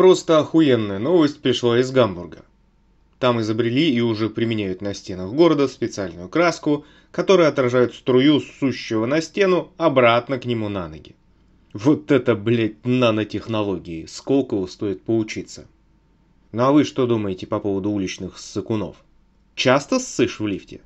Просто охуенная новость пришла из Гамбурга. Там изобрели и уже применяют на стенах города специальную краску, которая отражает струю, сущего на стену, обратно к нему на ноги. Вот это, блядь, нанотехнологии. Сколково стоит поучиться. Ну а вы что думаете по поводу уличных ссыкунов? Часто ссышь в лифте?